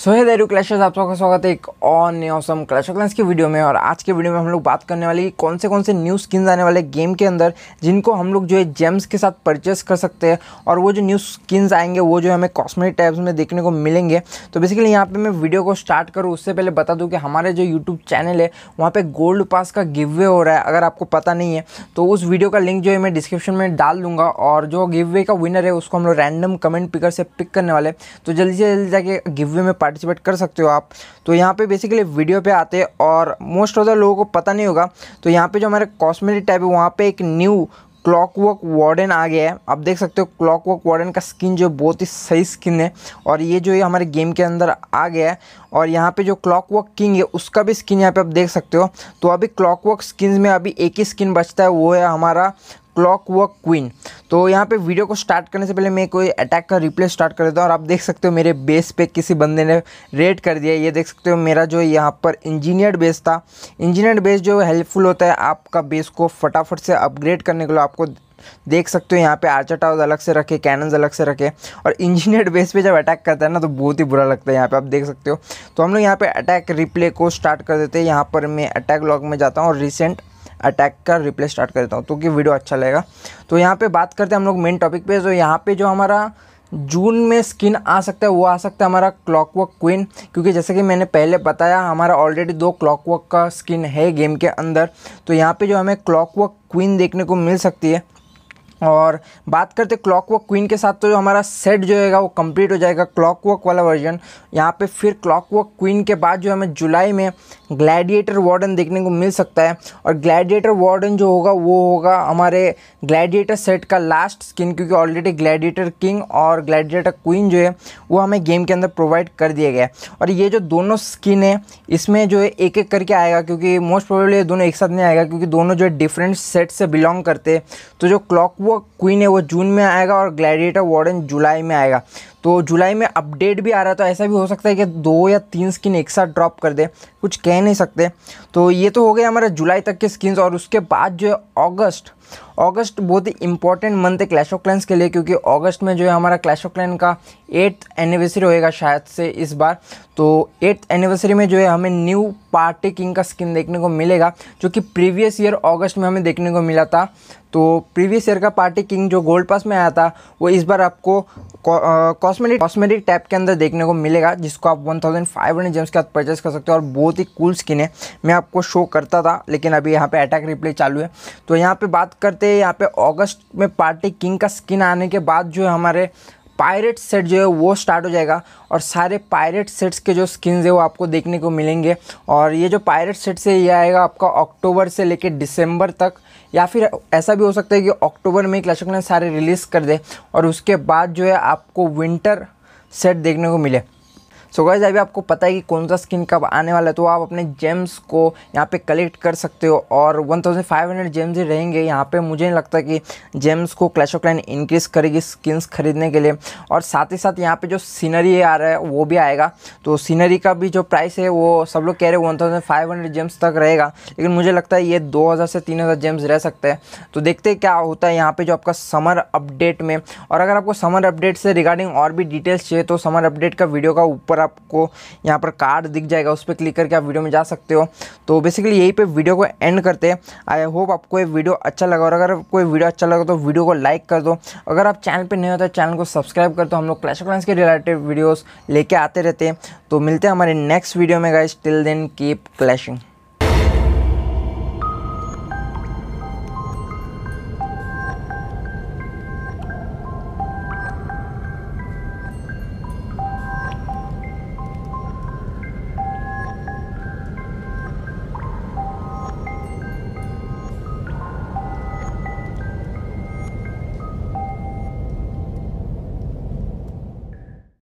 सो है देरू क्लैशर्स आप सबका स्वागत है एक और नए ऑसम क्लैश ऑफ की वीडियो में और आज के वीडियो में हम लोग बात करने वाले कि कौन से कौन से न्यू स्किन्स आने वाले गेम के अंदर जिनको हम लोग जो है जेम्स के साथ परचेस कर सकते हैं और वो जो न्यू स्किन्स आएंगे वो जो हमें कॉस्मेटिक टाइप्स में देखने को मिलेंगे तो बेसिकली यहाँ पर मैं वीडियो को स्टार्ट करूँ उससे पहले बता दूँ कि हमारे जो यूट्यूब चैनल है वहाँ पर गोल्ड पास का गिव वे हो रहा है अगर आपको पता नहीं है तो उस वीडियो का लिंक जो है मैं डिस्क्रिप्शन में डाल दूँगा और जो गिव वे का विनर है उसको हम लोग रैंडम कमेंट पिकर से पिक करने वाले तो जल्दी से जल्दी जाके गिव वे में पार्टिसिपेट कर सकते हो आप तो यहाँ पे बेसिकली वीडियो पे आते हैं और मोस्ट ऑफ द लोगों को पता नहीं होगा तो यहाँ पे जो हमारे कॉस्मेटिक टाइप है वहाँ पे एक न्यू क्लॉक वर्क वार्डन आ गया है आप देख सकते हो क्लॉक वर्क वार्डन का स्किन जो बहुत ही सही स्किन है और ये जो ये हमारे गेम के अंदर आ गया है और यहाँ पे जो क्लॉक वर्क किंग है उसका भी स्किन यहाँ पे आप देख सकते हो तो अभी क्लॉक वर्क स्किन में अभी एक ही स्किन बचता है वो है हमारा क्लॉक वर्क क्वीन तो यहाँ पे वीडियो को स्टार्ट करने से पहले मैं कोई अटैक का रिप्ले स्टार्ट कर देता हूँ और आप देख सकते हो मेरे बेस पे किसी बंदे ने रेड कर दिया ये देख सकते हो मेरा जो यहाँ पर इंजीनियर बेस था इंजीनियर बेस जो हेल्पफुल होता है आपका बेस को फटाफट से अपग्रेड करने के लिए आपको देख सकते हो यहाँ पे आर्चर टावर अलग से रखे कैनन्स अलग से रखे और इंजीनियर बेस पे जब अटैक करता है ना तो बहुत ही बुरा लगता है यहाँ पे आप देख सकते हो तो हम लोग यहाँ पे अटैक रिप्ले को स्टार्ट कर देते हैं यहाँ पर मैं अटैक लॉग में जाता हूँ और रिसेंट अटैक का रिप्ले स्टार्ट कर देता हूँ तो कि वीडियो अच्छा लगेगा तो यहाँ पे बात करते हैं हम लोग मेन टॉपिक पे तो यहाँ पे जो हमारा जून में स्किन आ सकता है वो आ सकता है हमारा क्लॉक क्वीन क्योंकि जैसे कि मैंने पहले बताया हमारा ऑलरेडी दो क्लॉक का स्किन है गेम के अंदर तो यहाँ पे जो हमें क्लॉक क्वीन देखने को मिल सकती है और बात करते क्लॉक वर्क क्वीन के साथ तो जो हमारा सेट जो है वो कंप्लीट हो जाएगा क्लॉक वर्क वाला वर्जन यहाँ पे फिर क्लॉक वर्क क्वीन के बाद जो हमें जुलाई में ग्लैडिएटर वार्डन देखने को मिल सकता है और ग्लैडिएटर वार्डन जो होगा वो होगा हमारे ग्लैडिएटर सेट का लास्ट स्किन क्योंकि ऑलरेडी ग्लैडिएटर किंग और ग्लैडिएटर क्वीन जो है वो हमें गेम के अंदर प्रोवाइड कर दिया गया है और ये जो दोनों स्किन है इसमें जो है एक एक करके आएगा क्योंकि मोस्ट प्रोबेबली दोनों एक साथ नहीं आएगा क्योंकि दोनों जो है डिफरेंट सेट से बिलोंग करते हैं तो जो क्लॉक वो क्वीन है वो जून में आएगा और ग्लैडिएटर वार्डन जुलाई में आएगा तो जुलाई में अपडेट भी आ रहा है तो ऐसा भी हो सकता है कि दो या तीन स्किन एक साथ ड्रॉप कर दे कुछ कह नहीं सकते तो ये तो हो गया हमारा जुलाई तक के स्किन्स और उसके बाद जो है अगस्त अगस्त बहुत ही इंपॉर्टेंट मंथ है क्लैश ऑफ क्लैंस के लिए क्योंकि अगस्त में जो है हमारा क्लैश ऑफ क्लैन का एट्थ एनिवर्सरी होएगा शायद से इस बार तो एट्थ एनिवर्सरी में जो है हमें न्यू पार्टी किंग का स्किन देखने को मिलेगा जो कि प्रीवियस ईयर अगस्त में हमें देखने को मिला था तो प्रीवियस ईयर का पार्टी किंग जो गोल्ड पास में आया था वो इस बार आपको कॉस्मेटिक कॉस्मेटिक टैप के अंदर देखने को मिलेगा जिसको आप 1500 जेम्स के साथ परचेस कर सकते हो और बहुत ही कूल स्किन है मैं आपको शो करता था लेकिन अभी यहाँ पे अटैक रिप्ले चालू है तो यहाँ पे बात करते हैं यहाँ पे अगस्त में पार्टी किंग का स्किन आने के बाद जो है हमारे पायरेट सेट जो है वो स्टार्ट हो जाएगा और सारे पायरेट सेट्स के जो स्किन्स है वो आपको देखने को मिलेंगे और ये जो पायरेट सेट से ये आएगा आपका अक्टूबर से लेकर दिसंबर तक या फिर ऐसा भी हो सकता है कि अक्टूबर में लचक ने सारे रिलीज़ कर दे और उसके बाद जो है आपको विंटर सेट देखने को मिले सो गाइज अभी आपको पता है कि कौन सा स्किन कब आने वाला है तो आप अपने जेम्स को यहाँ पे कलेक्ट कर सकते हो और 1500 जेम्स ही रहेंगे यहाँ पे मुझे नहीं लगता कि जेम्स को क्लैश ऑफ क्लाइन इंक्रीज़ करेगी स्किन्स खरीदने के लिए और साथ ही साथ यहाँ पे जो सीनरी आ रहा है वो भी आएगा तो सीनरी का भी जो प्राइस है वो सब लोग कह रहे हैं वन जेम्स तक रहेगा लेकिन मुझे लगता है ये दो से तीन जेम्स रह सकते हैं तो देखते हैं क्या होता है यहाँ पर जो आपका समर अपडेट में और अगर आपको समर अपडेट से रिगार्डिंग और भी डिटेल्स चाहिए तो समर अपडेट का वीडियो का ऊपर पर आपको यहाँ पर कार्ड दिख जाएगा उस पर क्लिक करके आप वीडियो में जा सकते हो तो बेसिकली यही पे वीडियो को एंड करते हैं आई होप आपको ये वीडियो अच्छा लगा और अगर कोई वीडियो अच्छा लगा तो वीडियो को लाइक कर दो अगर आप चैनल पर नहीं होते तो चैनल को सब्सक्राइब कर दो हम लोग क्लैश क्लैंस के रिलेटेड वीडियोज़ लेके आते रहते हैं तो मिलते हैं हमारे नेक्स्ट वीडियो में guys till then keep clashing